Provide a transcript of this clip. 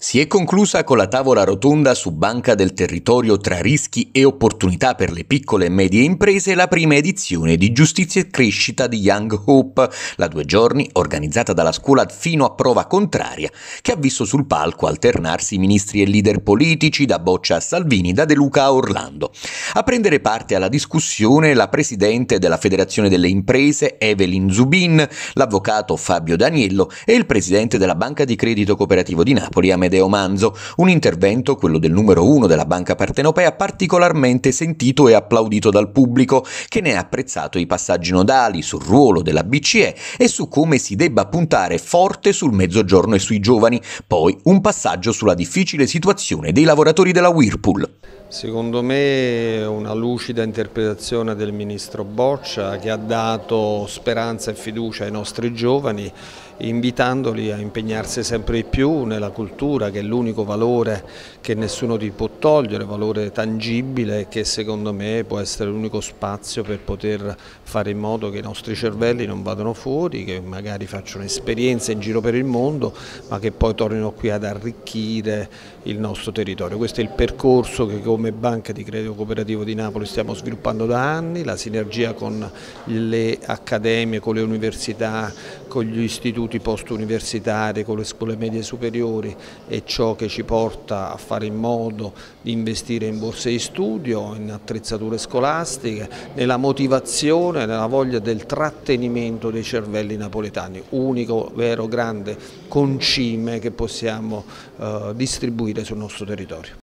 Si è conclusa con la tavola rotonda su Banca del Territorio tra rischi e opportunità per le piccole e medie imprese la prima edizione di Giustizia e Crescita di Young Hope, la due giorni organizzata dalla scuola fino a prova contraria, che ha visto sul palco alternarsi ministri e leader politici da Boccia a Salvini, da De Luca a Orlando. A prendere parte alla discussione la presidente della Federazione delle Imprese Evelyn Zubin, l'avvocato Fabio Daniello e il presidente della Banca di Credito Cooperativo di Napoli Ahmed Amedeo Manzo, un intervento, quello del numero uno della Banca Partenopea, particolarmente sentito e applaudito dal pubblico, che ne ha apprezzato i passaggi nodali sul ruolo della BCE e su come si debba puntare forte sul mezzogiorno e sui giovani, poi un passaggio sulla difficile situazione dei lavoratori della Whirlpool. Secondo me una lucida interpretazione del ministro Boccia che ha dato speranza e fiducia ai nostri giovani invitandoli a impegnarsi sempre di più nella cultura che è l'unico valore che nessuno ti può togliere, valore tangibile che secondo me può essere l'unico spazio per poter fare in modo che i nostri cervelli non vadano fuori, che magari facciano esperienze in giro per il mondo ma che poi tornino qui ad arricchire il nostro territorio. Questo è il percorso che come come Banca di Credito Cooperativo di Napoli stiamo sviluppando da anni, la sinergia con le accademie, con le università, con gli istituti post-universitari, con le scuole medie superiori è ciò che ci porta a fare in modo di investire in borse di studio, in attrezzature scolastiche, nella motivazione, nella voglia del trattenimento dei cervelli napoletani, unico, vero, grande concime che possiamo eh, distribuire sul nostro territorio.